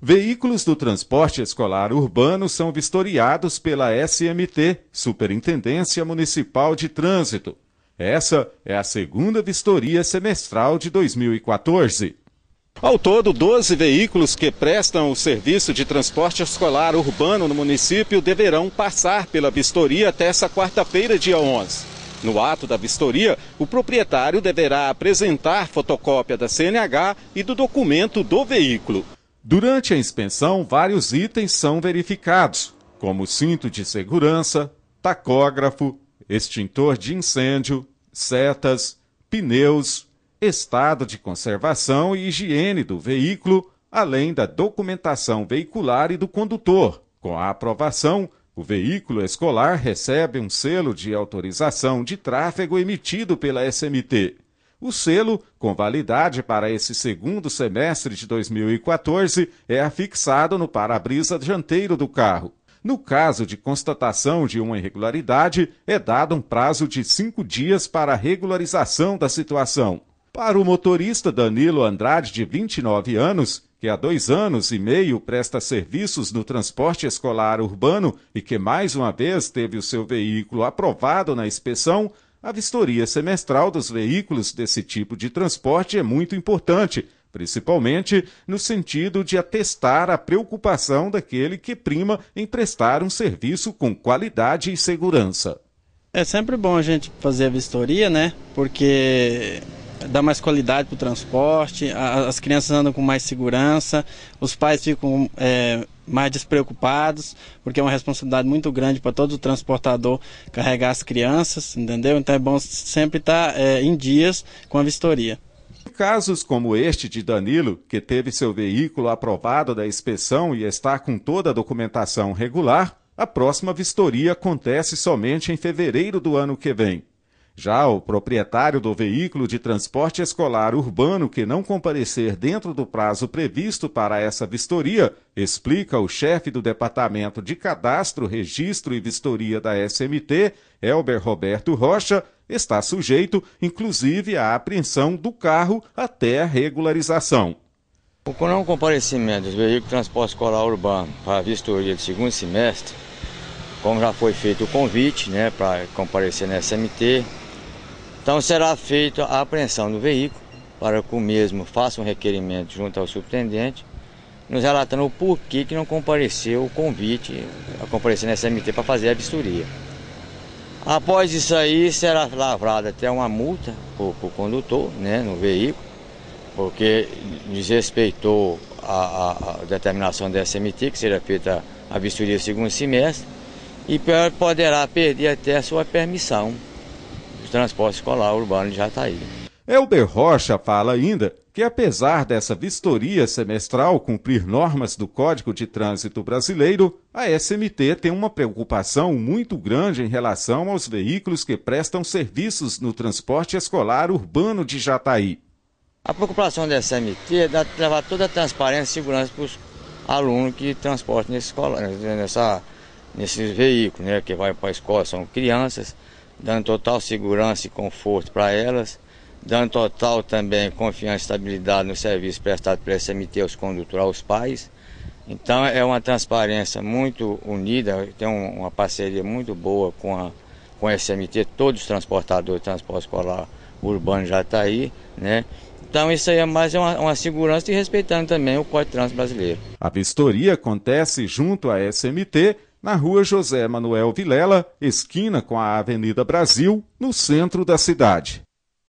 Veículos do transporte escolar urbano são vistoriados pela SMT, Superintendência Municipal de Trânsito. Essa é a segunda vistoria semestral de 2014. Ao todo, 12 veículos que prestam o serviço de transporte escolar urbano no município deverão passar pela vistoria até essa quarta-feira, dia 11. No ato da vistoria, o proprietário deverá apresentar fotocópia da CNH e do documento do veículo. Durante a inspeção, vários itens são verificados, como cinto de segurança, tacógrafo, extintor de incêndio, setas, pneus, estado de conservação e higiene do veículo, além da documentação veicular e do condutor. Com a aprovação, o veículo escolar recebe um selo de autorização de tráfego emitido pela SMT. O selo, com validade para esse segundo semestre de 2014, é afixado no para-brisa dianteiro do carro. No caso de constatação de uma irregularidade, é dado um prazo de cinco dias para regularização da situação. Para o motorista Danilo Andrade, de 29 anos, que há dois anos e meio presta serviços no transporte escolar urbano e que mais uma vez teve o seu veículo aprovado na inspeção, a vistoria semestral dos veículos desse tipo de transporte é muito importante, principalmente no sentido de atestar a preocupação daquele que prima em prestar um serviço com qualidade e segurança. É sempre bom a gente fazer a vistoria, né? Porque dá mais qualidade para o transporte, as crianças andam com mais segurança, os pais ficam é, mais despreocupados, porque é uma responsabilidade muito grande para todo o transportador carregar as crianças, entendeu? Então é bom sempre estar tá, é, em dias com a vistoria. Casos como este de Danilo, que teve seu veículo aprovado da inspeção e está com toda a documentação regular, a próxima vistoria acontece somente em fevereiro do ano que vem. Já o proprietário do veículo de transporte escolar urbano que não comparecer dentro do prazo previsto para essa vistoria, explica o chefe do Departamento de Cadastro, Registro e Vistoria da SMT, Elber Roberto Rocha, está sujeito, inclusive, à apreensão do carro até a regularização. O não comparecimento dos veículos de transporte escolar urbano para a vistoria de segundo semestre, como já foi feito o convite né, para comparecer na SMT, então será feita a apreensão do veículo para que o mesmo faça um requerimento junto ao superintendente, nos relatando o porquê que não compareceu o convite a comparecer na SMT para fazer a vistoria. Após isso aí, será lavrada até uma multa para o condutor né, no veículo, porque desrespeitou a, a, a, determinação da SMT, que será feita a vistoria segundo semestre, e poderá perder até a sua permissão transporte escolar urbano de Jataí. Tá Helder Rocha fala ainda que, apesar dessa vistoria semestral cumprir normas do Código de Trânsito Brasileiro, a SMT tem uma preocupação muito grande em relação aos veículos que prestam serviços no transporte escolar urbano de Jataí. A preocupação da SMT é levar toda a transparência e segurança para os alunos que transportam nesse escola, nessa, nesses veículos, né, que vai para a escola, são crianças dando total segurança e conforto para elas, dando total também confiança e estabilidade no serviço prestado pela SMT aos condutores, aos pais. Então é uma transparência muito unida, tem uma parceria muito boa com a com a SMT, todos os transportadores de transporte escolar urbano já está aí, né? Então isso aí é mais uma, uma segurança e respeitando também o Código de Trânsito Brasileiro. A vistoria acontece junto à SMT na rua José Manuel Vilela, esquina com a Avenida Brasil, no centro da cidade.